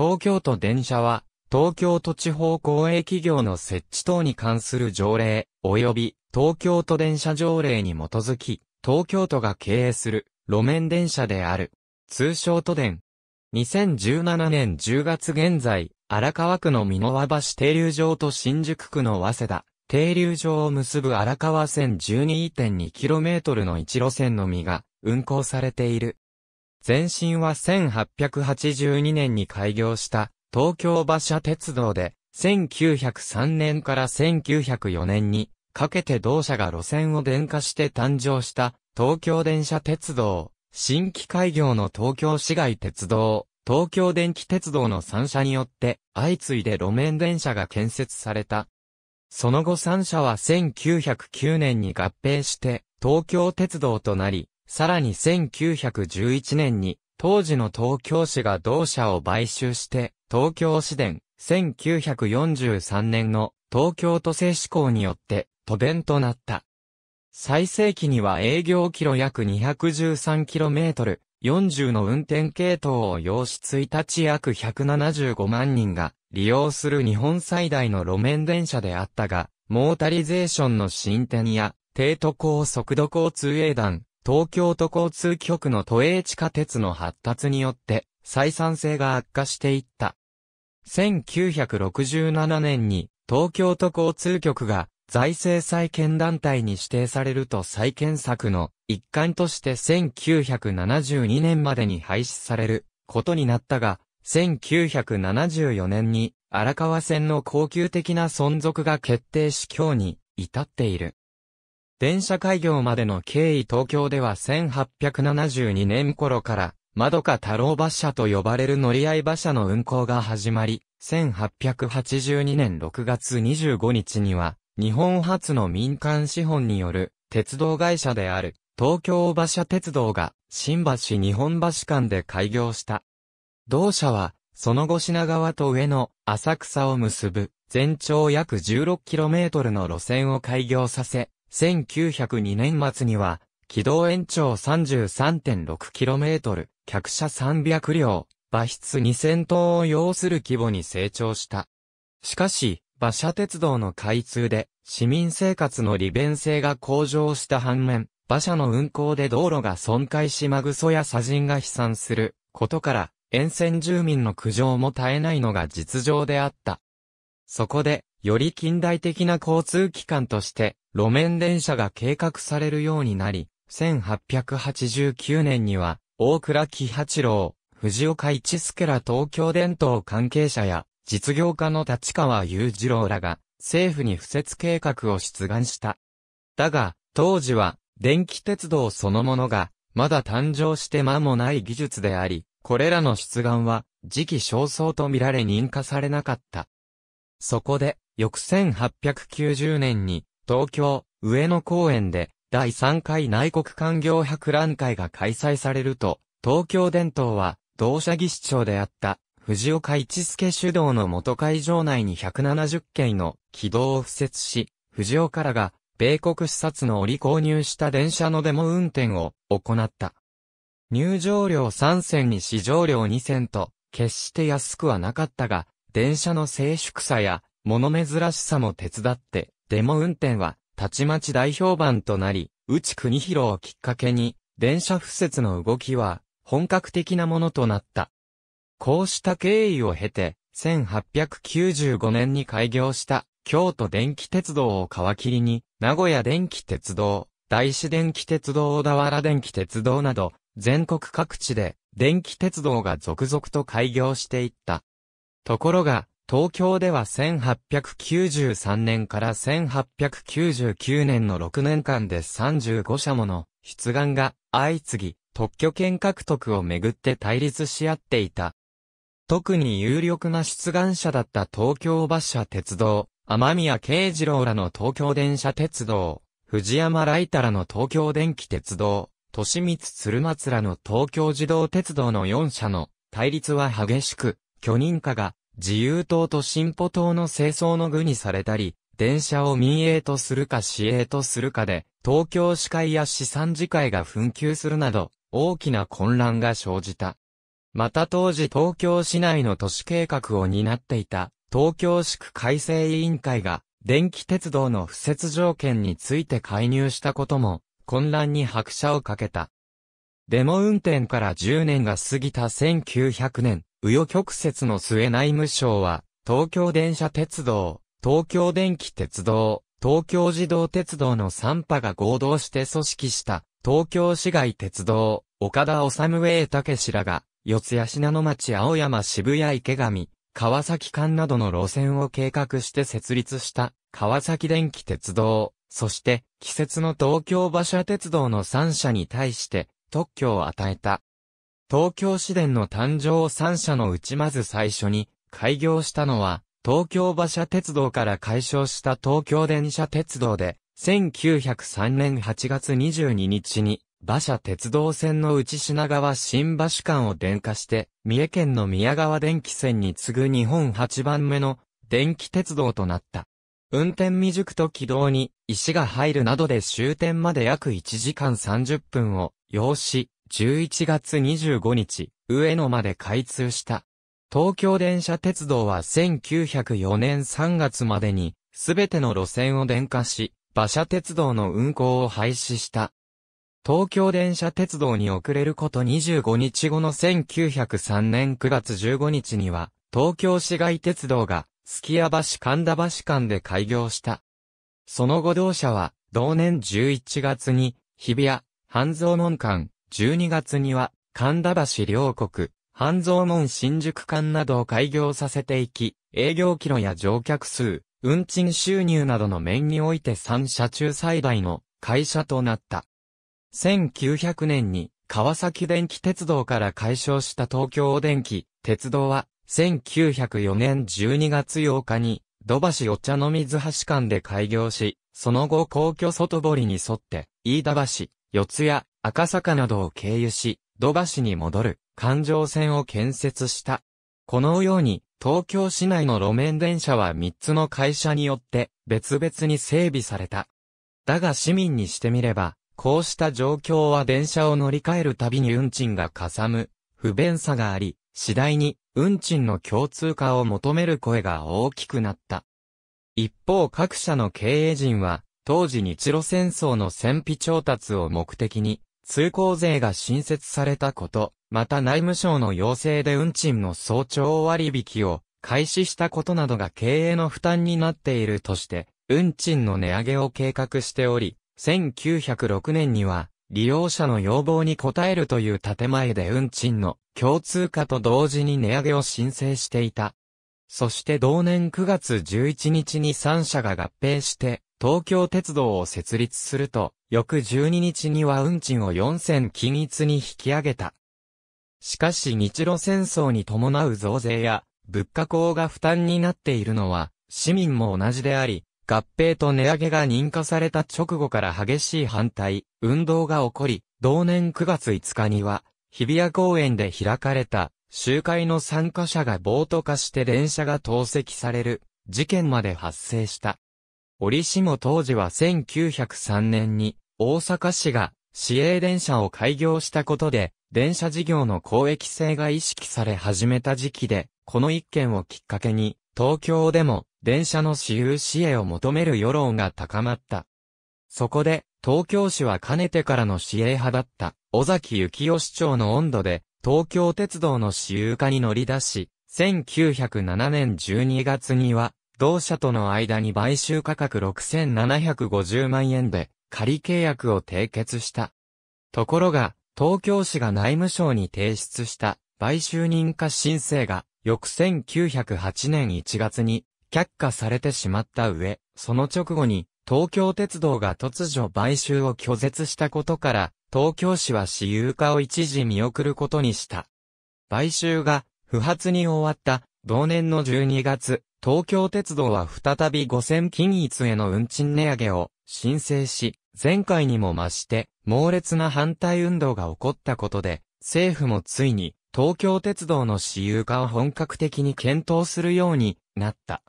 東京都電車は、東京都地方公営企業の設置等に関する条例、及び東京都電車条例に基づき、東京都が経営する路面電車である。通称都電。2017年10月現在、荒川区の美濃和橋停留場と新宿区の早稲田停留場を結ぶ荒川線 12.2km の一路線のみが運行されている。前身は1882年に開業した東京馬車鉄道で、1903年から1904年にかけて同社が路線を電化して誕生した東京電車鉄道、新規開業の東京市街鉄道、東京電気鉄道の3社によって相次いで路面電車が建設された。その後3社は1909年に合併して東京鉄道となり、さらに1911年に、当時の東京市が同社を買収して、東京市電、1943年の東京都政施行によって、都電となった。最盛期には営業キロ約 213km、40の運転系統を要し1日約175万人が利用する日本最大の路面電車であったが、モータリゼーションの進展や、低都高速度交通営団、東京都交通局の都営地下鉄の発達によって、採算性が悪化していった。1967年に、東京都交通局が、財政再建団体に指定されると再建策の一環として1972年までに廃止されることになったが、1974年に荒川線の恒久的な存続が決定し今日に至っている。電車開業までの経緯東京では1872年頃から、窓か太郎馬車と呼ばれる乗り合い馬車の運行が始まり、1882年6月25日には、日本初の民間資本による鉄道会社である東京馬車鉄道が新橋日本橋間で開業した。同社は、その後品川と上野、浅草を結ぶ全長約 16km の路線を開業させ、1902年末には、軌道延長 33.6km、客車300両、馬室2000頭を要する規模に成長した。しかし、馬車鉄道の開通で、市民生活の利便性が向上した反面、馬車の運行で道路が損壊しマグソや砂人が飛散することから、沿線住民の苦情も絶えないのが実情であった。そこで、より近代的な交通機関として、路面電車が計画されるようになり、1889年には、大倉喜八郎、藤岡一助ら東京伝統関係者や、実業家の立川雄次郎らが、政府に付設計画を出願した。だが、当時は、電気鉄道そのものが、まだ誕生して間もない技術であり、これらの出願は、時期尚早と見られ認可されなかった。そこで、翌1890年に、東京、上野公園で、第3回内国官業博覧会が開催されると、東京伝統は、同社技師長であった、藤岡一助主導の元会場内に170件の軌道を付設し、藤岡らが、米国視察の折購入した電車のデモ運転を行った。入場料3銭に市場料2銭と、決して安くはなかったが、電車の静粛さや、物珍しさも手伝って、デモ運転は、たちまち大評判となり、内国広をきっかけに、電車敷設の動きは、本格的なものとなった。こうした経緯を経て、1895年に開業した京都電気鉄道を皮切りに、名古屋電気鉄道、大志電気鉄道小田原電気鉄道など、全国各地で電気鉄道が続々と開業していった。ところが、東京では1893年から1899年の6年間で35社もの出願が相次ぎ、特許権獲得をめぐって対立し合っていた。特に有力な出願者だった東京馬車鉄道、天宮慶次郎らの東京電車鉄道、藤山ライタらの東京電気鉄道、利光鶴松らの東京自動鉄道の4社の対立は激しく、許認可が自由党と進歩党の清掃の具にされたり、電車を民営とするか市営とするかで、東京市会や市産次会が紛糾するなど、大きな混乱が生じた。また当時東京市内の都市計画を担っていた、東京市区改正委員会が、電気鉄道の不設条件について介入したことも、混乱に拍車をかけた。デモ運転から10年が過ぎた1900年、右与曲折の末内務省は、東京電車鉄道、東京電気鉄道、東京自動鉄道の3派が合同して組織した、東京市街鉄道、岡田治上武らが、四谷品の町青山渋谷池上、川崎間などの路線を計画して設立した、川崎電気鉄道、そして、季節の東京馬車鉄道の3社に対して、特許を与えた。東京市電の誕生を三社のうちまず最初に開業したのは、東京馬車鉄道から解消した東京電車鉄道で、1903年8月22日に、馬車鉄道線の内品川新橋間を電化して、三重県の宮川電気線に次ぐ日本8番目の電気鉄道となった。運転未熟と軌道に石が入るなどで終点まで約1時間30分を要し、11月25日、上野まで開通した。東京電車鉄道は1904年3月までに、すべての路線を電化し、馬車鉄道の運行を廃止した。東京電車鉄道に遅れること25日後の1903年9月15日には、東京市街鉄道が、月屋橋神田橋間で開業した。その後同社は、同年11月に、日比谷、半蔵門間、12月には、神田橋両国、半蔵門新宿間などを開業させていき、営業キロや乗客数、運賃収入などの面において三社中最大の会社となった。1900年に川崎電気鉄道から解消した東京電気鉄道は1904年12月8日に土橋お茶の水橋間で開業し、その後皇居外堀に沿って飯田橋、四谷、赤坂などを経由し、土橋に戻る環状線を建設した。このように、東京市内の路面電車は3つの会社によって別々に整備された。だが市民にしてみれば、こうした状況は電車を乗り換えるたびに運賃がかさむ、不便さがあり、次第に運賃の共通化を求める声が大きくなった。一方各社の経営陣は、当時日露戦争の戦費調達を目的に、通行税が新設されたこと、また内務省の要請で運賃の早朝割引を開始したことなどが経営の負担になっているとして、運賃の値上げを計画しており、1906年には、利用者の要望に応えるという建前で運賃の共通化と同時に値上げを申請していた。そして同年9月11日に3社が合併して、東京鉄道を設立すると、翌12日には運賃を4 0均一に引き上げた。しかし日露戦争に伴う増税や、物価高が負担になっているのは、市民も同じであり、合併と値上げが認可された直後から激しい反対、運動が起こり、同年9月5日には、日比谷公園で開かれた、集会の参加者が暴徒化して電車が投石される、事件まで発生した。折しも当時は1903年に大阪市が市営電車を開業したことで、電車事業の公益性が意識され始めた時期で、この一件をきっかけに、東京でも電車の私有市営を求める世論が高まった。そこで、東京市はかねてからの市営派だった、尾崎幸吉市長の温度で、東京鉄道の私有化に乗り出し、1907年12月には、同社との間に買収価格6750万円で仮契約を締結した。ところが、東京市が内務省に提出した買収認可申請が翌1908年1月に却下されてしまった上、その直後に東京鉄道が突如買収を拒絶したことから、東京市は私有化を一時見送ることにした。買収が不発に終わった同年の12月、東京鉄道は再び五千均一への運賃値上げを申請し、前回にも増して猛烈な反対運動が起こったことで、政府もついに東京鉄道の私有化を本格的に検討するようになった。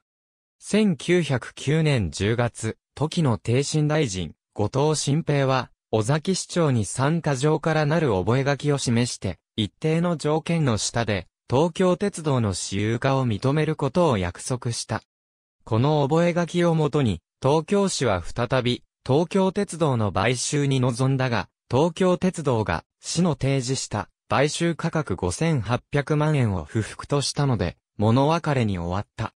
1909年10月、時の帝進大臣、後藤新平は、尾崎市長に参加状からなる覚書を示して、一定の条件の下で、東京鉄道の私有化を認めることを約束した。この覚書をもとに、東京市は再び、東京鉄道の買収に臨んだが、東京鉄道が、市の提示した、買収価格5800万円を不服としたので、物別れに終わった。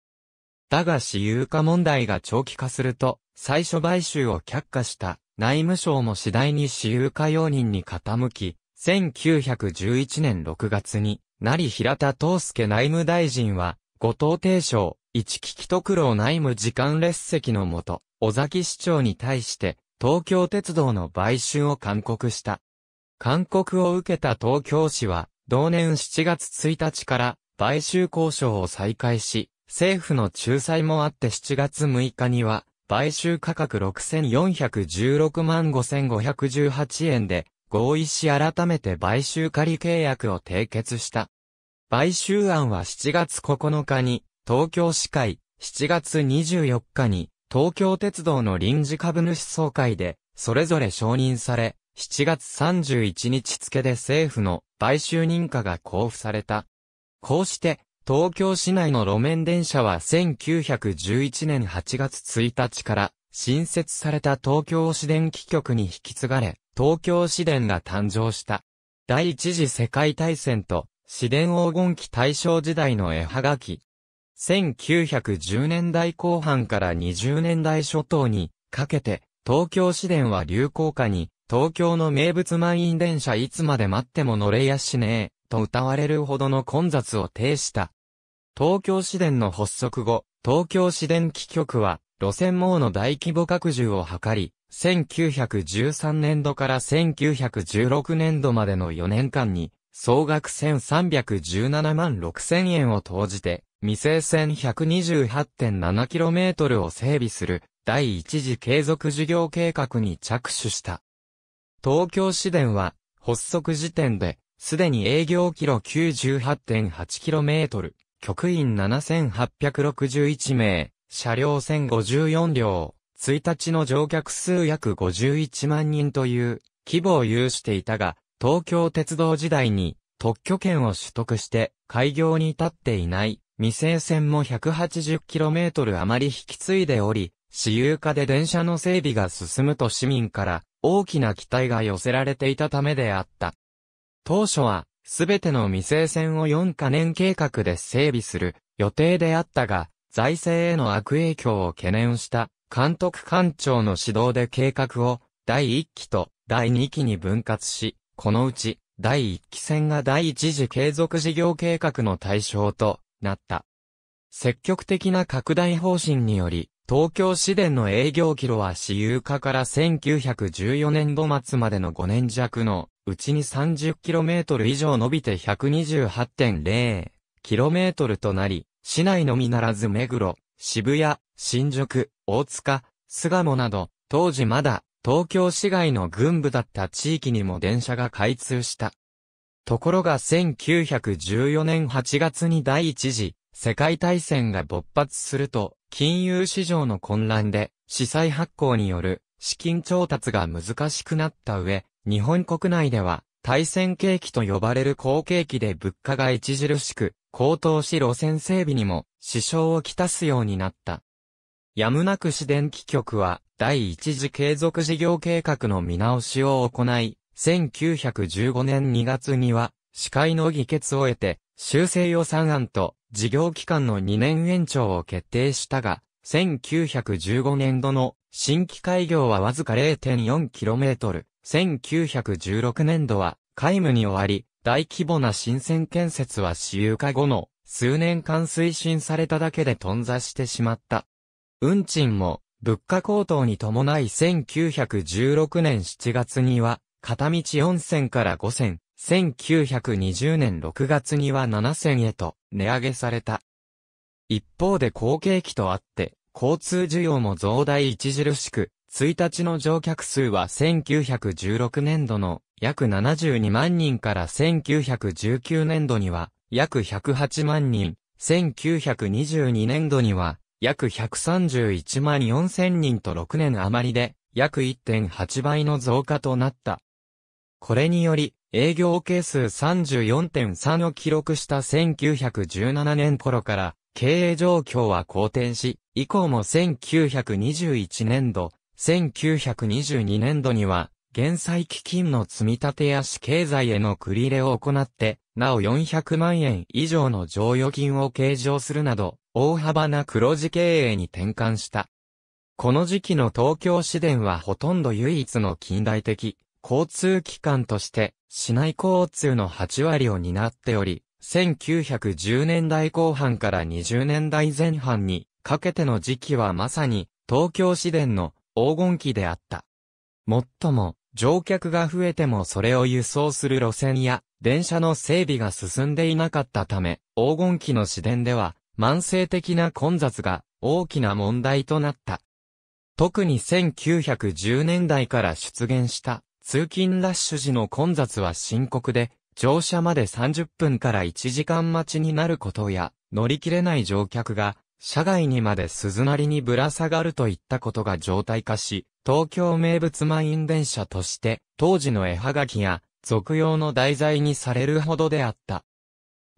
だが私有化問題が長期化すると、最初買収を却下した内務省も次第に私有化容認に傾き、1911年6月に成平田東介内務大臣は、後藤定章、一木木徳郎内務次官列席のもと、尾崎市長に対して、東京鉄道の買収を勧告した。勧告を受けた東京市は、同年7月1日から買収交渉を再開し、政府の仲裁もあって7月6日には、買収価格6416万5518円で、合意し改めて買収仮契約を締結した。買収案は7月9日に東京市会、7月24日に東京鉄道の臨時株主総会でそれぞれ承認され、7月31日付で政府の買収認可が交付された。こうして、東京市内の路面電車は1911年8月1日から新設された東京市電機局に引き継がれ、東京市電が誕生した。第一次世界大戦と市電黄金期大正時代の絵はがき。1910年代後半から20年代初頭にかけて、東京市電は流行下に、東京の名物満員電車いつまで待っても乗れやしねえ、と歌われるほどの混雑を呈した。東京市電の発足後、東京市電機局は、路線網の大規模拡充を図り、1913年度から1916年度までの4年間に、総額1317万6000円を投じて、未成線 128.7km を整備する第一次継続事業計画に着手した。東京市電は発足時点で、すでに営業キロ 98.8km、局員7861名、車両1054両、1日の乗客数約51万人という規模を有していたが、東京鉄道時代に特許権を取得して開業に至っていない未成線も 180km 余り引き継いでおり、私有化で電車の整備が進むと市民から大きな期待が寄せられていたためであった。当初は、すべての未成線を4カ年計画で整備する予定であったが、財政への悪影響を懸念した監督官庁の指導で計画を第1期と第2期に分割し、このうち、第1期線が第一次継続事業計画の対象となった。積極的な拡大方針により、東京市電の営業キロは私有化から1914年度末までの5年弱のうちに 30km 以上伸びて 128.0km となり、市内のみならず目黒、渋谷、新宿、大塚、巣鴨など、当時まだ東京市外の軍部だった地域にも電車が開通した。ところが1914年8月に第一次世界大戦が勃発すると、金融市場の混乱で、資材発行による資金調達が難しくなった上、日本国内では、対戦景気と呼ばれる好景気で物価が著しく、高騰し路線整備にも支障をきたすようになった。やむなく市電気局は第一次継続事業計画の見直しを行い、1915年2月には、司会の議決を得て、修正予算案と事業期間の2年延長を決定したが、1915年度の新規開業はわずか 0.4km、1916年度は皆無に終わり、大規模な新線建設は私有化後の数年間推進されただけで頓挫してしまった。運賃も物価高騰に伴い1916年7月には片道4 0から5 0 1920年6月には7 0へと値上げされた。一方で後継期とあって、交通需要も増大著しく、1日の乗客数は1916年度の約72万人から1919年度には約108万人、1922年度には約131万4000人と6年余りで、約1.8倍の増加となった。これにより、営業係数34.3を記録した1917年頃から、経営状況は好転し、以降も1921年度、1922年度には、減災基金の積み立てや市経済への繰り入れを行って、なお400万円以上の剰余金を計上するなど、大幅な黒字経営に転換した。この時期の東京市電はほとんど唯一の近代的交通機関として市内交通の8割を担っており、1910年代後半から20年代前半にかけての時期はまさに東京市電の黄金期であった。もっとも乗客が増えてもそれを輸送する路線や、電車の整備が進んでいなかったため、黄金期の市電では、慢性的な混雑が大きな問題となった。特に1910年代から出現した通勤ラッシュ時の混雑は深刻で、乗車まで30分から1時間待ちになることや、乗り切れない乗客が社外にまで鈴なりにぶら下がるといったことが常態化し、東京名物満員電車として、当時の絵はがきや、俗用の題材にされるほどであった。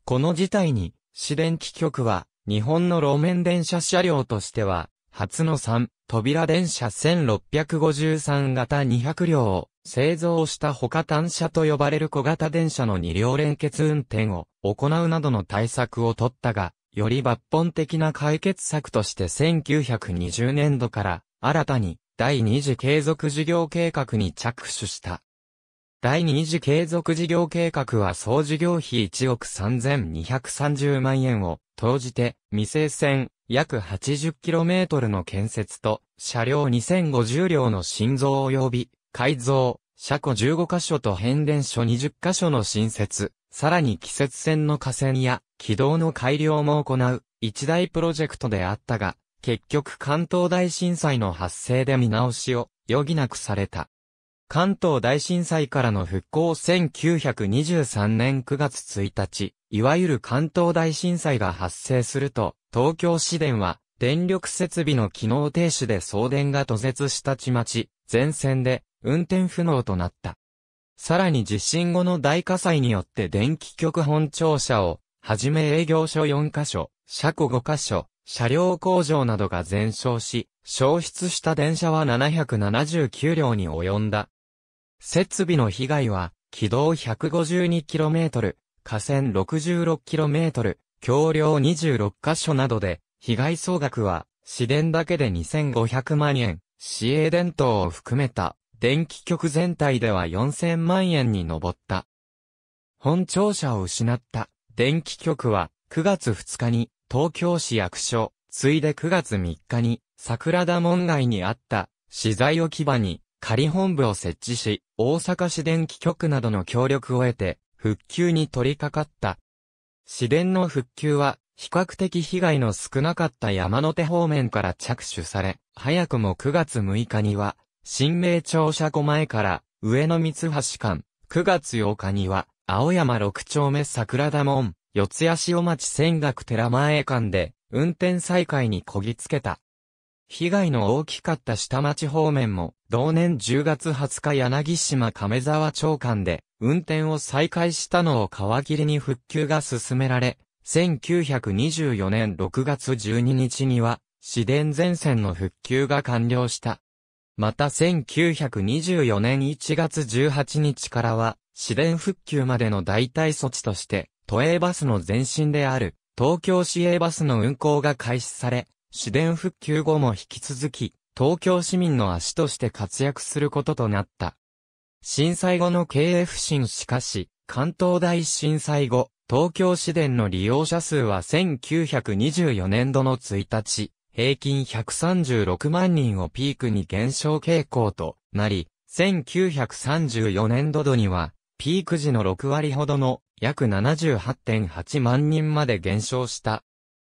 この事態に、市電機局は、日本の路面電車車両としては、初の3、扉電車1653型200両を製造した他単車と呼ばれる小型電車の2両連結運転を行うなどの対策を取ったが、より抜本的な解決策として1920年度から新たに第二次継続事業計画に着手した。第二次継続事業計画は総事業費1億3230万円を投じて未成線約 80km の建設と車両2050両の新造及び改造、車庫15カ所と変電所20カ所の新設、さらに季節線の河川や軌道の改良も行う一大プロジェクトであったが、結局関東大震災の発生で見直しを余儀なくされた。関東大震災からの復興1923年9月1日、いわゆる関東大震災が発生すると、東京市電は電力設備の機能停止で送電が途絶したちまち、全線で運転不能となった。さらに地震後の大火災によって電気局本庁舎を、はじめ営業所4カ所、車庫5カ所、車両工場などが全焼し、消失した電車は779両に及んだ。設備の被害は、軌道 152km、河川 66km、橋梁26カ所などで、被害総額は、市電だけで2500万円、市営電灯を含めた電気局全体では4000万円に上った。本庁舎を失った電気局は9月2日に東京市役所、ついで9月3日に桜田門外にあった資材置き場に仮本部を設置し、大阪市電気局などの協力を得て復旧に取り掛かった。市電の復旧は比較的被害の少なかった山手方面から着手され、早くも9月6日には新名庁舎5前から、上野三橋間、9月8日には、青山六丁目桜田門、四谷塩町泉岳寺前間で、運転再開にこぎつけた。被害の大きかった下町方面も、同年10月20日柳島亀沢町間で、運転を再開したのを皮切りに復旧が進められ、1924年6月12日には、市電全線の復旧が完了した。また1924年1月18日からは、市電復旧までの代替措置として、都営バスの前身である、東京市営バスの運行が開始され、市電復旧後も引き続き、東京市民の足として活躍することとなった。震災後の経営不振しかし、関東大震災後、東京市電の利用者数は1924年度の1日、平均136万人をピークに減少傾向となり、1934年度度には、ピーク時の6割ほどの約78.8万人まで減少した。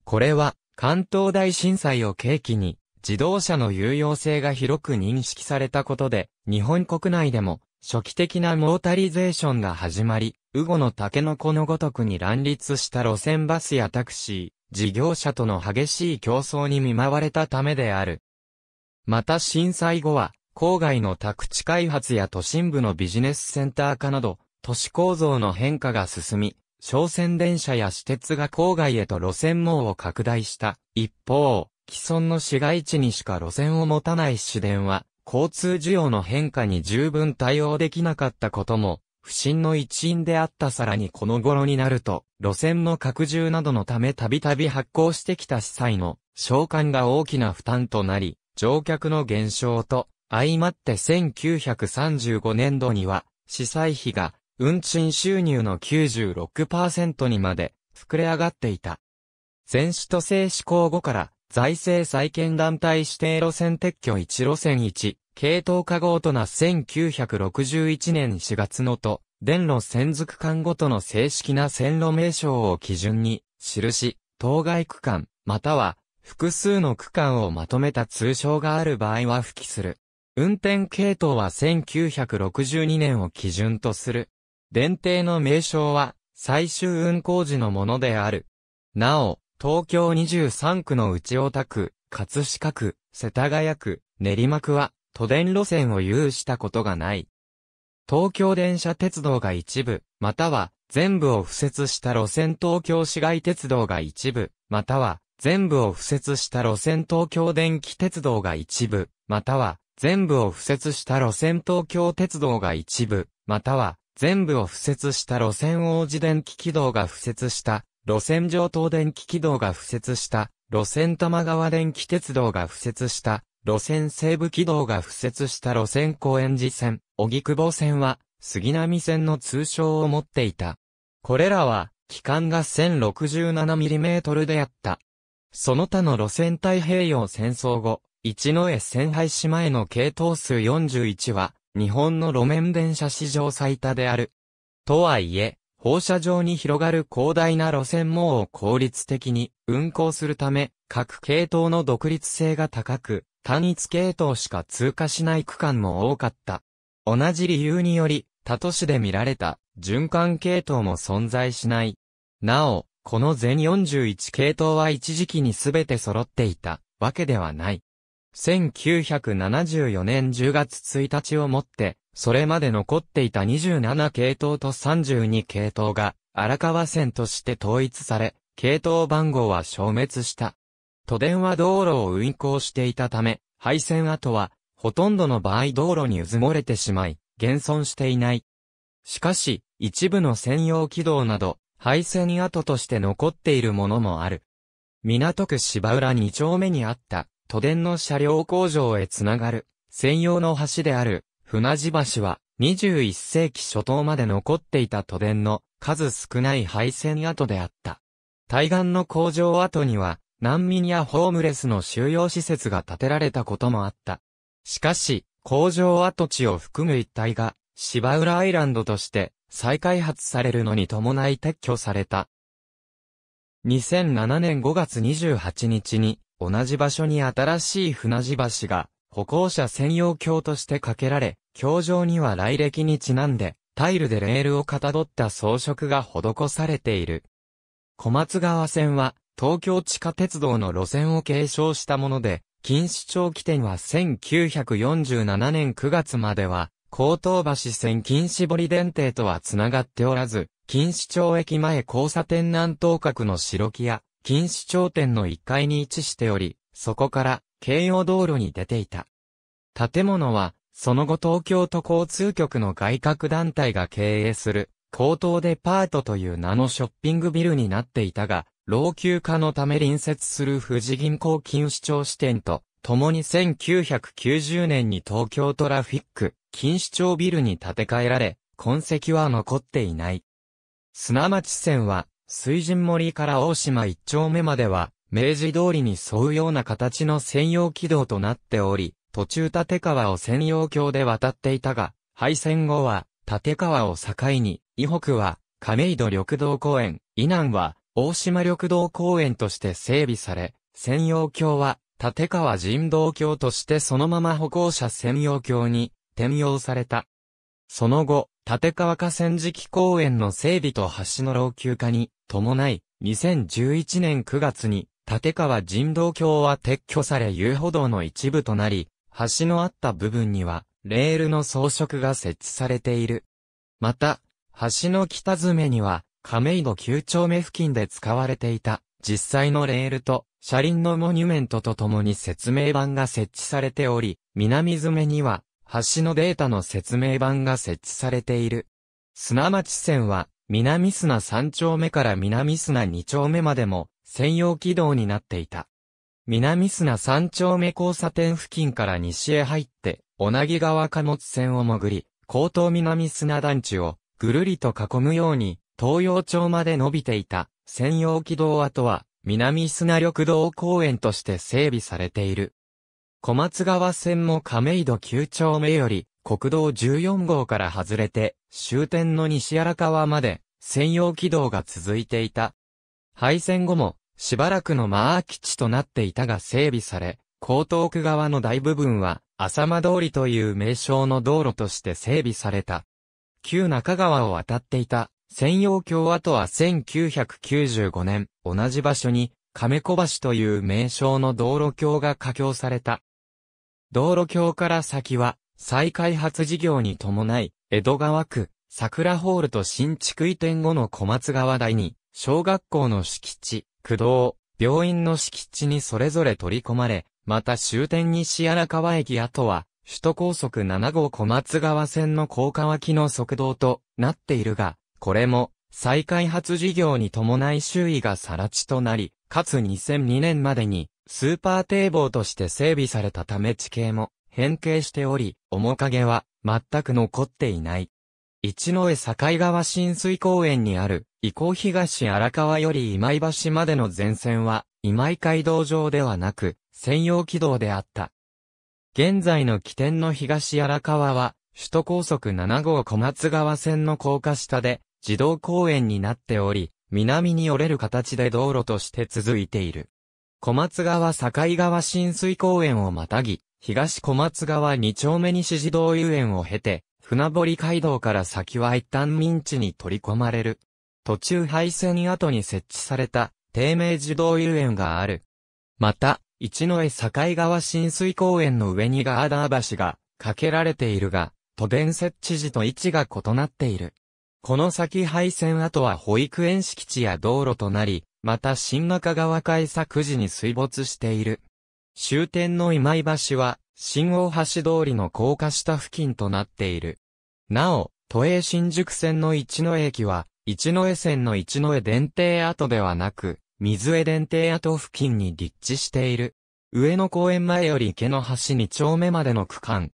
これは、関東大震災を契機に、自動車の有用性が広く認識されたことで、日本国内でも、初期的なモータリゼーションが始まり、ウゴのタケノコのごとくに乱立した路線バスやタクシー、事業者との激しい競争に見舞われたためである。また震災後は、郊外の宅地開発や都心部のビジネスセンター化など、都市構造の変化が進み、商船電車や私鉄が郊外へと路線網を拡大した。一方、既存の市街地にしか路線を持たない市電は、交通需要の変化に十分対応できなかったことも不審の一因であったさらにこの頃になると、路線の拡充などのためたびたび発行してきた司祭の、召喚が大きな負担となり、乗客の減少と、相まって1935年度には、司祭費が、運賃収入の96%にまで、膨れ上がっていた。全首都制施行後から、財政再建団体指定路線撤去1路線1、系統化合とな1961年4月のと、電路専属間ごとの正式な線路名称を基準に、印、当該区間、または、複数の区間をまとめた通称がある場合は付記する。運転系統は1962年を基準とする。電停の名称は、最終運行時のものである。なお、東京23区の内大田区、葛飾区、世田谷区、練馬区は、都電路線を有したことがない。東京電車鉄道が一部、または全部を付設した路線東京市街鉄道が一部、または全部を付設した路線東京電気鉄道が一部、または全部を付設した路線東京鉄道が一部、または全部を付設した路線王子電気軌道が付設した路線上東電気軌道が付設した路線玉川電気鉄道が付設した路線西部軌道が付設した路線公園寺線、荻窪線は、杉並線の通称を持っていた。これらは、期間が 1067mm であった。その他の路線太平洋戦争後、一の江線廃止前の系統数41は、日本の路面電車史上最多である。とはいえ、放射状に広がる広大な路線網を効率的に運行するため、各系統の独立性が高く、単一系統しか通過しない区間も多かった。同じ理由により、他都市で見られた循環系統も存在しない。なお、この全41系統は一時期に全て揃っていたわけではない。1974年10月1日をもって、それまで残っていた27系統と32系統が荒川線として統一され、系統番号は消滅した。都電は道路を運行していたため、廃線跡は、ほとんどの場合道路にうずもれてしまい、現存していない。しかし、一部の専用軌道など、廃線跡として残っているものもある。港区芝浦2丁目にあった、都電の車両工場へつながる、専用の橋である、船地橋は、21世紀初頭まで残っていた都電の数少ない廃線跡であった。対岸の工場跡には、難民やホームレスの収容施設が建てられたこともあった。しかし、工場跡地を含む一帯が、芝浦アイランドとして再開発されるのに伴い撤去された。2007年5月28日に、同じ場所に新しい船地橋が、歩行者専用橋として架けられ、橋上には来歴にちなんで、タイルでレールをかたどった装飾が施されている。小松川線は、東京地下鉄道の路線を継承したもので、錦糸町起点は1947年9月までは、高等橋線錦糸堀電停とはつながっておらず、錦糸町駅前交差点南東角の白木屋、錦糸町店の1階に位置しており、そこから京葉道路に出ていた。建物は、その後東京都交通局の外郭団体が経営する、高等デパートという名のショッピングビルになっていたが、老朽化のため隣接する富士銀行金市町支店と、共に1990年に東京トラフィック、金市町ビルに建て替えられ、痕跡は残っていない。砂町線は、水神森から大島一丁目までは、明治通りに沿うような形の専用軌道となっており、途中立川を専用橋で渡っていたが、廃線後は、立川を境に、伊北は、亀戸緑道公園、伊南は、大島緑道公園として整備され、専用橋は、立川人道橋としてそのまま歩行者専用橋に転用された。その後、立川河川敷公園の整備と橋の老朽化に伴い、2011年9月に立川人道橋は撤去され遊歩道の一部となり、橋のあった部分にはレールの装飾が設置されている。また、橋の北詰めには亀戸9丁目付近で使われていた実際のレールと車輪のモニュメントとともに説明板が設置されており、南詰には橋のデータの説明板が設置されている。砂町線は南砂3丁目から南砂2丁目までも専用軌道になっていた。南砂三丁目交差点付近から西へ入って、小なぎ川貨物船を潜り、高等南砂団地をぐるりと囲むように東洋町まで伸びていた専用軌道跡は南砂緑道公園として整備されている。小松川線も亀戸9丁目より国道14号から外れて終点の西荒川まで専用軌道が続いていた。廃線後もしばらくのマー基地となっていたが整備され、江東区側の大部分は浅間通りという名称の道路として整備された。旧中川を渡っていた専用橋跡は1995年、同じ場所に、亀子橋という名称の道路橋が架橋された。道路橋から先は、再開発事業に伴い、江戸川区、桜ホールと新築移転後の小松川台に、小学校の敷地、区道、病院の敷地にそれぞれ取り込まれ、また終点西荒川駅跡は、首都高速7号小松川線の高架脇の側道となっているが、これも、再開発事業に伴い周囲がさら地となり、かつ2002年までに、スーパー堤防として整備されたため地形も変形しており、面影は全く残っていない。一ノ江境川浸水公園にある、伊江東荒川より今井橋までの前線は、今井街道上ではなく、専用軌道であった。現在の起点の東荒川は、首都高速7号小松川線の高架下で、自動公園になっており、南に折れる形で道路として続いている。小松川境川浸水公園をまたぎ、東小松川2丁目西児童遊園を経て、船堀街道から先は一旦民地に取り込まれる。途中廃線後に設置された、低迷児童遊園がある。また、一之江境川浸水公園の上にガーダー橋が架けられているが、都伝説知事と位置が異なっている。この先廃線跡は保育園敷地や道路となり、また新中川改作時に水没している。終点の今井橋は、新大橋通りの高架下付近となっている。なお、都営新宿線の一野駅は、一野江線の一野江電停跡ではなく、水江電停跡付近に立地している。上野公園前より池の橋二丁目までの区間、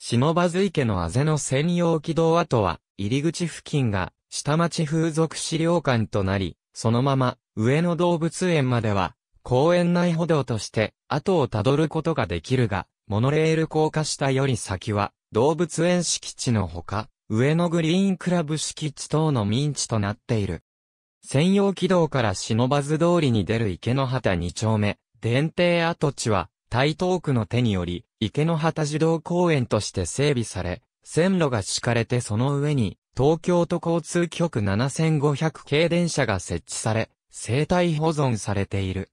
忍ばず池のあぜの専用軌道跡は、入り口付近が、下町風俗資料館となり、そのまま、上野動物園までは、公園内歩道として、跡をたどることができるが、モノレール高架下より先は、動物園敷地のほか、上野グリーンクラブ敷地等の民地となっている。専用軌道から忍ばず通りに出る池の畑2丁目、電停跡地は、台東区の手により、池の旗児童公園として整備され、線路が敷かれてその上に、東京都交通局7500系電車が設置され、生態保存されている。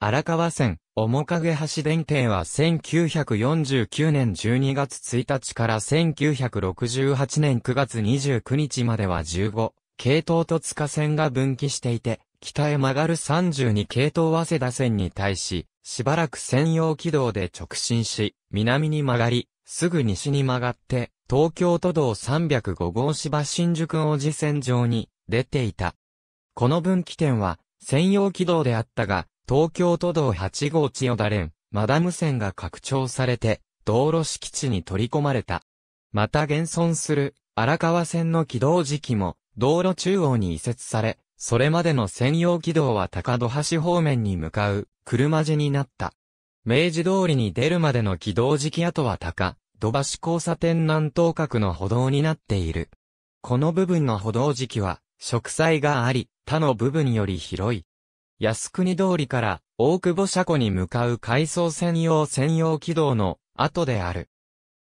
荒川線、面影橋電停は1949年12月1日から1968年9月29日までは15、系統と塚線が分岐していて、北へ曲がる32系統早稲田線に対し、しばらく専用軌道で直進し、南に曲がり、すぐ西に曲がって、東京都道305号芝新宿王子線上に出ていた。この分岐点は、専用軌道であったが、東京都道8号千代田連、マダム線が拡張されて、道路敷地に取り込まれた。また現存する、荒川線の軌道時期も、道路中央に移設され、それまでの専用軌道は高戸橋方面に向かう、車地になった。明治通りに出るまでの軌道時期跡は高、土橋交差点南東角の歩道になっている。この部分の歩道時期は、植栽があり、他の部分より広い。靖国通りから大久保車庫に向かう回送専用専用軌道の後である。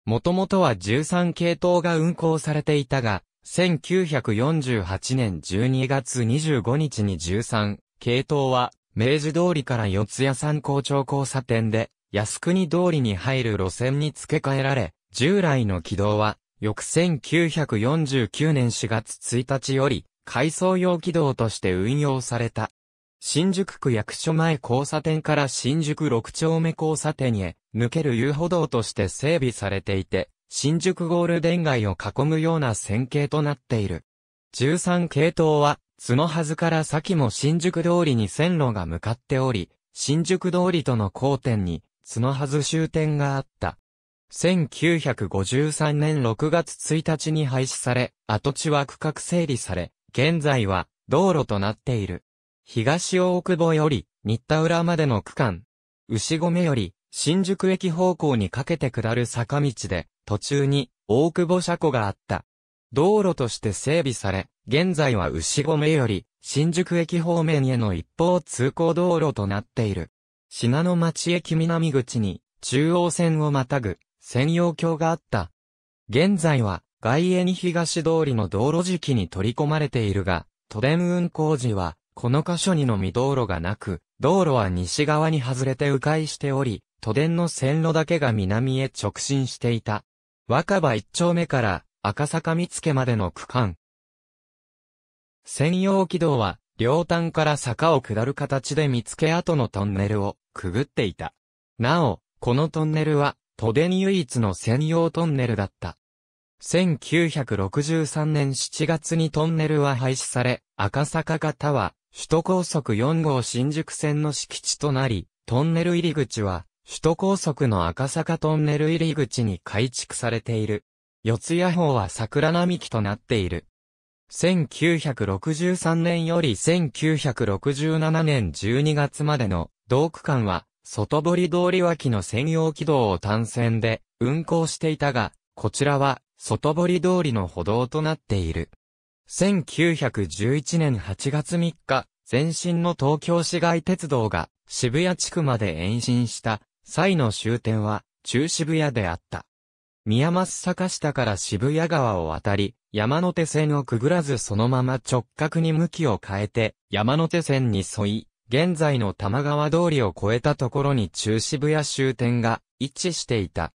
もともとは13系統が運行されていたが、1948年12月25日に13、系統は、明治通りから四谷三高町交差点で、靖国通りに入る路線に付け替えられ、従来の軌道は、翌1949年4月1日より、改装用軌道として運用された。新宿区役所前交差点から新宿六丁目交差点へ抜ける遊歩道として整備されていて、新宿ゴールデン街を囲むような線形となっている。13系統は、角はから先も新宿通りに線路が向かっており、新宿通りとの交点に、角は終点があった。1953年6月1日に廃止され、跡地は区画整理され、現在は道路となっている。東大久保より新田浦までの区間、牛込より新宿駅方向にかけて下る坂道で、途中に大久保車庫があった。道路として整備され、現在は牛込より新宿駅方面への一方通行道路となっている。品の町駅南口に中央線をまたぐ専用橋があった。現在は外苑東通りの道路敷に取り込まれているが、都電運行時はこの箇所にのみ道路がなく、道路は西側に外れて迂回しており、都電の線路だけが南へ直進していた。若葉一丁目から赤坂見附までの区間。専用軌道は、両端から坂を下る形で見つけ跡のトンネルをくぐっていた。なお、このトンネルは、都電唯一の専用トンネルだった。1963年7月にトンネルは廃止され、赤坂方は、首都高速4号新宿線の敷地となり、トンネル入り口は、首都高速の赤坂トンネル入り口に改築されている。四谷方は桜並木となっている。1963年より1967年12月までの同区間は外堀通り脇の専用軌道を単線で運行していたが、こちらは外堀通りの歩道となっている。1911年8月3日、前身の東京市街鉄道が渋谷地区まで延伸した際の終点は、中渋谷であった。宮益坂下から渋谷川を渡り、山手線をくぐらずそのまま直角に向きを変えて、山手線に沿い、現在の玉川通りを越えたところに中渋谷終点が位置していた。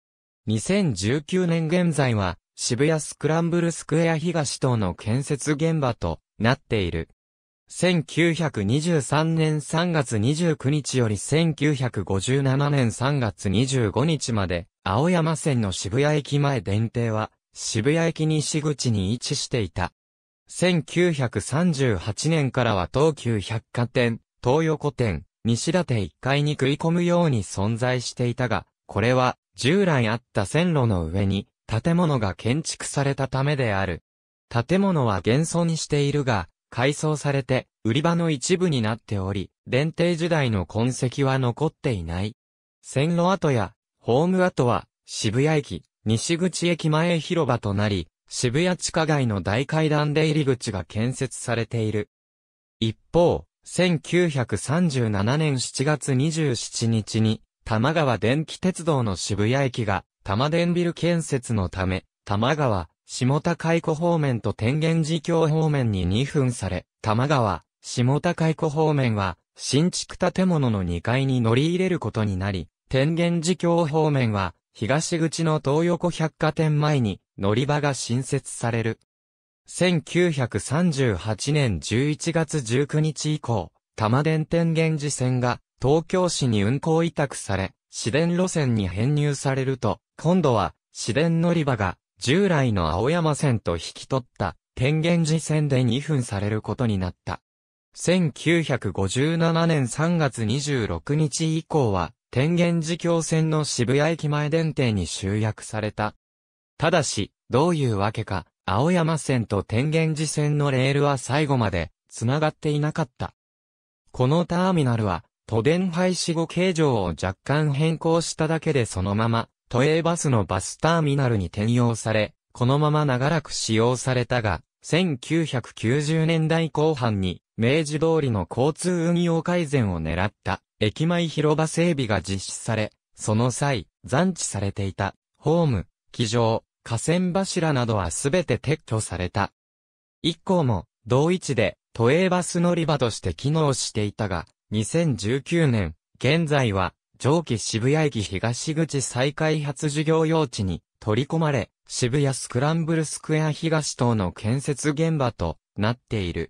2019年現在は、渋谷スクランブルスクエア東等の建設現場となっている。1923年3月29日より1957年3月25日まで、青山線の渋谷駅前電停は、渋谷駅西口に位置していた。1938年からは東急百貨店、東横店、西立1階に食い込むように存在していたが、これは従来あった線路の上に建物が建築されたためである。建物は幻想にしているが、改装されて、売り場の一部になっており、電停時代の痕跡は残っていない。線路跡や、ホーム跡は、渋谷駅、西口駅前広場となり、渋谷地下街の大階段出入り口が建設されている。一方、1937年7月27日に、多摩川電気鉄道の渋谷駅が、多摩電ビル建設のため、多摩川、下田海湖方面と天元寺峡方面に2分され、多摩川、下田海湖方面は、新築建物の2階に乗り入れることになり、天元寺峡方面は、東口の東横百貨店前に乗り場が新設される。1938年11月19日以降、多摩電天元寺線が東京市に運行委託され、市電路線に編入されると、今度は市電乗り場が従来の青山線と引き取った天元寺線で2分されることになった。1957年3月26日以降は、天元寺橋線の渋谷駅前電停に集約された。ただし、どういうわけか、青山線と天元寺線のレールは最後まで、繋がっていなかった。このターミナルは、都電廃止後形状を若干変更しただけでそのまま、都営バスのバスターミナルに転用され、このまま長らく使用されたが、1990年代後半に、明治通りの交通運用改善を狙った、駅前広場整備が実施され、その際、残地されていた、ホーム、機場、河川柱などはすべて撤去された。以降も、同一で、都営バス乗り場として機能していたが、2019年、現在は、上記渋谷駅東口再開発事業用地に取り込まれ、渋谷スクランブルスクエア東等の建設現場となっている。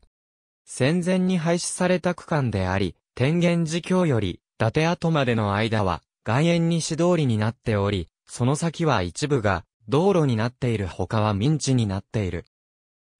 戦前に廃止された区間であり、天元寺橋より伊達跡までの間は外苑西通りになっており、その先は一部が道路になっている他は民地になっている。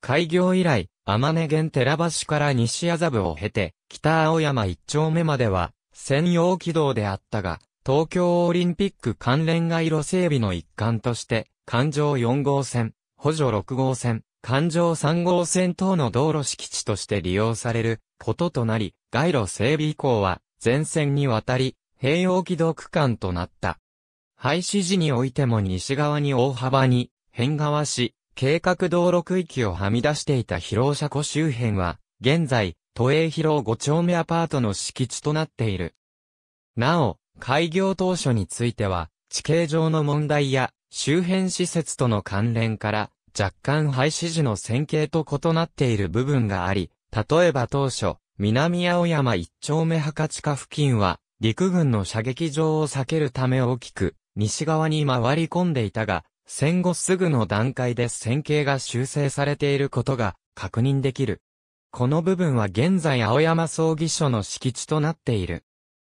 開業以来、天根源寺橋から西麻布を経て、北青山一丁目までは、専用軌道であったが、東京オリンピック関連街路整備の一環として、環状4号線、補助6号線、環状3号線等の道路敷地として利用されることとなり、街路整備以降は全線にわたり、併用軌道区間となった。廃止時においても西側に大幅に変側し、計画道路区域をはみ出していた広大車湖周辺は、現在、都営広5丁目アパートの敷地となっている。なお、開業当初については、地形上の問題や周辺施設との関連から、若干廃止時の線形と異なっている部分があり、例えば当初、南青山一丁目博地下付近は、陸軍の射撃場を避けるため大きく、西側に回り込んでいたが、戦後すぐの段階で線形が修正されていることが確認できる。この部分は現在青山葬儀所の敷地となっている。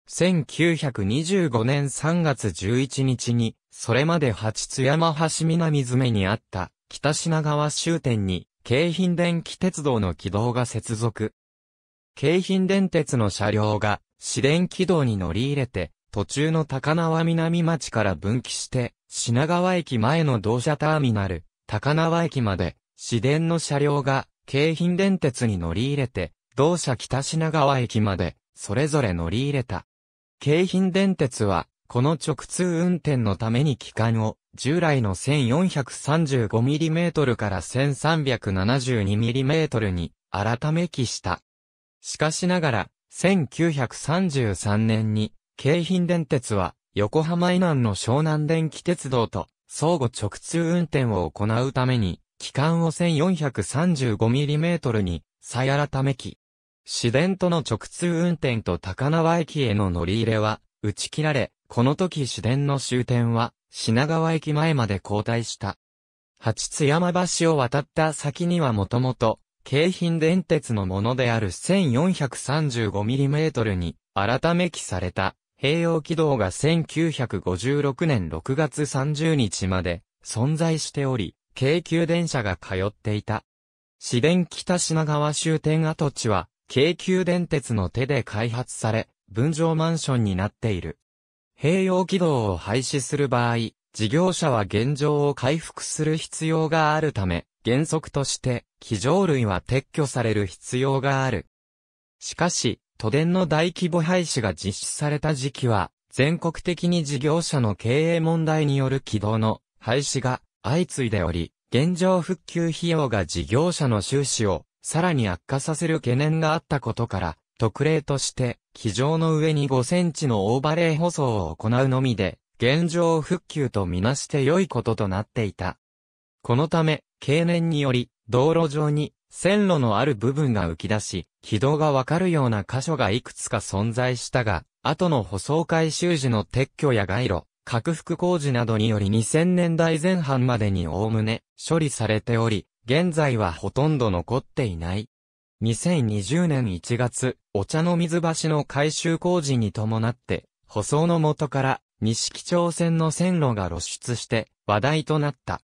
1925年3月11日に、それまで八津山橋南詰にあった北品川終点に、京浜電気鉄道の軌道が接続。京浜電鉄の車両が、市電軌道に乗り入れて、途中の高輪南町から分岐して、品川駅前の同社ターミナル、高輪駅まで、市電の車両が京浜電鉄に乗り入れて、同社北品川駅まで、それぞれ乗り入れた。京浜電鉄は、この直通運転のために機関を、従来の 1435mm から 1372mm に、改め期した。しかしながら、1933年に、京浜電鉄は、横浜以南の湘南電気鉄道と、相互直通運転を行うために、機関を 1435mm に再改め機。市電との直通運転と高輪駅への乗り入れは打ち切られ、この時市電の終点は品川駅前まで交代した。八津山橋を渡った先にはもともと、京浜電鉄のものである 1435mm に改め記された、併用軌道が1956年6月30日まで存在しており、京急電車が通っていた。市電北品川終点跡地は、京急電鉄の手で開発され、分譲マンションになっている。併用軌道を廃止する場合、事業者は現状を回復する必要があるため、原則として、機乗類は撤去される必要がある。しかし、都電の大規模廃止が実施された時期は、全国的に事業者の経営問題による軌道の廃止が相次いでおり、現状復旧費用が事業者の収支をさらに悪化させる懸念があったことから、特例として、机上の上に5センチのオーバレイ舗装を行うのみで、現状復旧とみなして良いこととなっていた。このため、経年により、道路上に線路のある部分が浮き出し、軌道がわかるような箇所がいくつか存在したが、後の舗装改修時の撤去や街路、拡幅工事などにより2000年代前半までにおおむね処理されており、現在はほとんど残っていない。2020年1月、お茶の水橋の改修工事に伴って、舗装の元から西木町線の線路が露出して話題となった。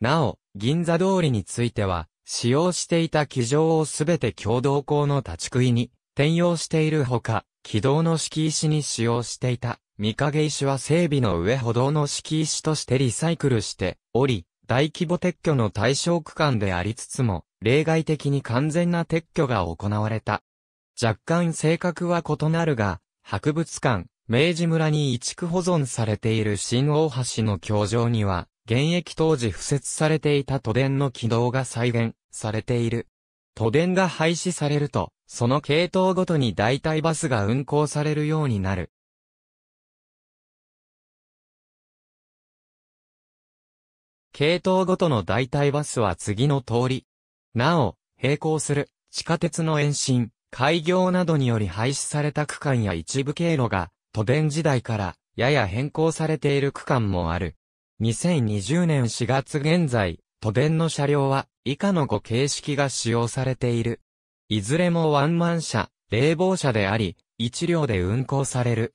なお、銀座通りについては、使用していた機場をすべて共同校の立ち食いに転用しているほか、軌道の敷石に使用していた御影石は整備の上歩道の敷石としてリサイクルしており、大規模撤去の対象区間でありつつも、例外的に完全な撤去が行われた。若干性格は異なるが、博物館、明治村に移築保存されている新大橋の橋上には、現役当時付設されていた都電の軌道が再現されている。都電が廃止されると、その系統ごとに代替バスが運行されるようになる。系統ごとの代替バスは次の通り。なお、並行する地下鉄の延伸、開業などにより廃止された区間や一部経路が、都電時代からやや変更されている区間もある。2020年4月現在、都電の車両は以下の5形式が使用されている。いずれもワンマン車、冷房車であり、1両で運行される。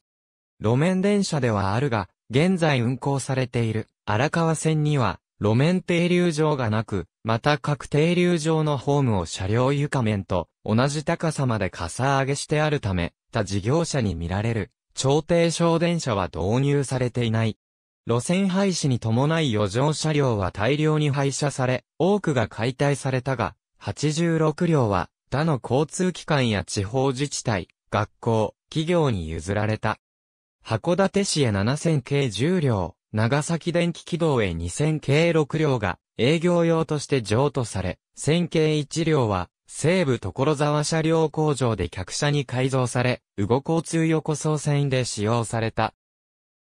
路面電車ではあるが、現在運行されている荒川線には路面停留場がなく、また各停留場のホームを車両床面と同じ高さまでかさ上げしてあるため、他事業者に見られる、超低省電車は導入されていない。路線廃止に伴い余剰車両は大量に廃車され、多くが解体されたが、86両は他の交通機関や地方自治体、学校、企業に譲られた。函館市へ7000計10両。長崎電気軌道へ2000系6両が営業用として譲渡され、1000系1両は西部所沢車両工場で客車に改造され、羽後交通横総線で使用された。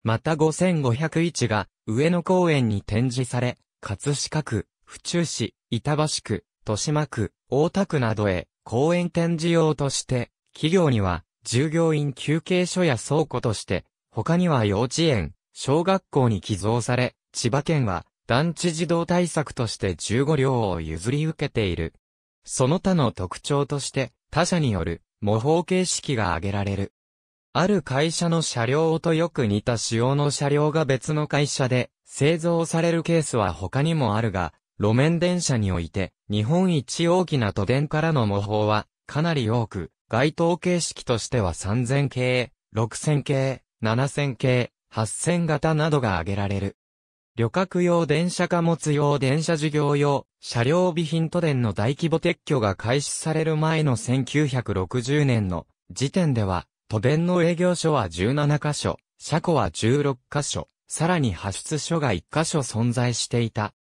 また5501が上野公園に展示され、葛飾区、府中市、板橋区、豊島区、大田区などへ公園展示用として、企業には従業員休憩所や倉庫として、他には幼稚園、小学校に寄贈され、千葉県は団地児童対策として15両を譲り受けている。その他の特徴として、他社による模倣形式が挙げられる。ある会社の車両とよく似た仕様の車両が別の会社で製造されるケースは他にもあるが、路面電車において日本一大きな都電からの模倣はかなり多く、該当形式としては3000系、6000系、7000系、8000型などが挙げられる。旅客用電車貨物用電車事業用、車両備品都電の大規模撤去が開始される前の1960年の時点では、都電の営業所は17箇所、車庫は16箇所、さらに発出所が1箇所存在していた。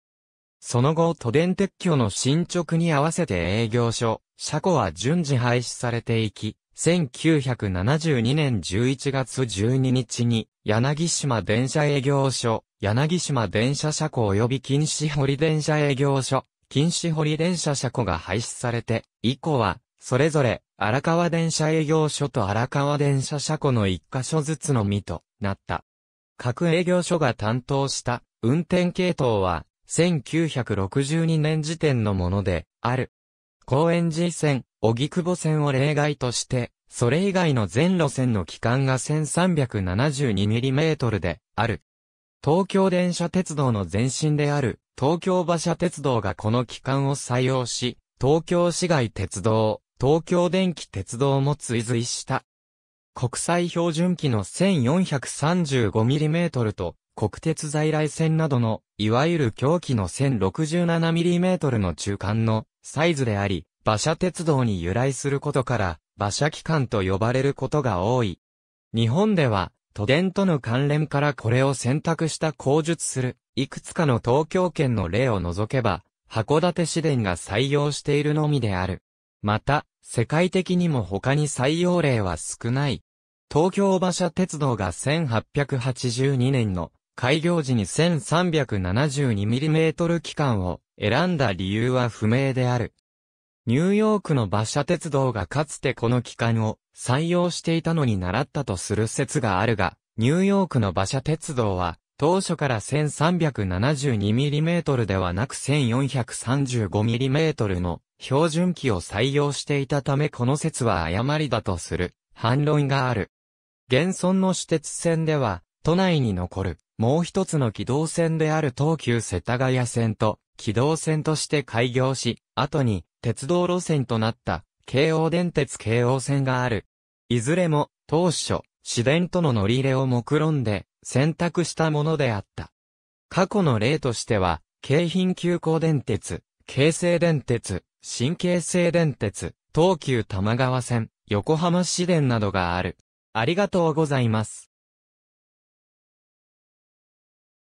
その後、都電撤去の進捗に合わせて営業所、車庫は順次廃止されていき、1972年11月12日に、柳島電車営業所、柳島電車車庫及び禁止堀電車営業所、禁止堀電車車庫が廃止されて、以降は、それぞれ、荒川電車営業所と荒川電車車庫の一箇所ずつのみとなった。各営業所が担当した運転系統は1962年時点のものである。公園寺線、荻窪線を例外として、それ以外の全路線の期間が 1372mm である。東京電車鉄道の前身である東京馬車鉄道がこの期間を採用し、東京市街鉄道、東京電気鉄道も追随した。国際標準機の 1435mm と国鉄在来線などの、いわゆる狂気の 1067mm の中間のサイズであり、馬車鉄道に由来することから、馬車機関と呼ばれることが多い。日本では、都電との関連からこれを選択した口述する、いくつかの東京圏の例を除けば、函館市電が採用しているのみである。また、世界的にも他に採用例は少ない。東京馬車鉄道が1882年の開業時に 1372mm 機関を選んだ理由は不明である。ニューヨークの馬車鉄道がかつてこの機関を採用していたのに習ったとする説があるが、ニューヨークの馬車鉄道は、当初から 1372mm ではなく 1435mm の標準機を採用していたためこの説は誤りだとする反論がある。現存の私鉄線では、都内に残るもう一つの機動線である東急世田谷線と軌道線として開業し、後に鉄道路線となった京王電鉄京王線がある。いずれも当初、市電との乗り入れを目論んで選択したものであった。過去の例としては、京浜急行電鉄、京成電鉄、新京成電鉄、東急玉川線、横浜市電などがある。ありがとうございます。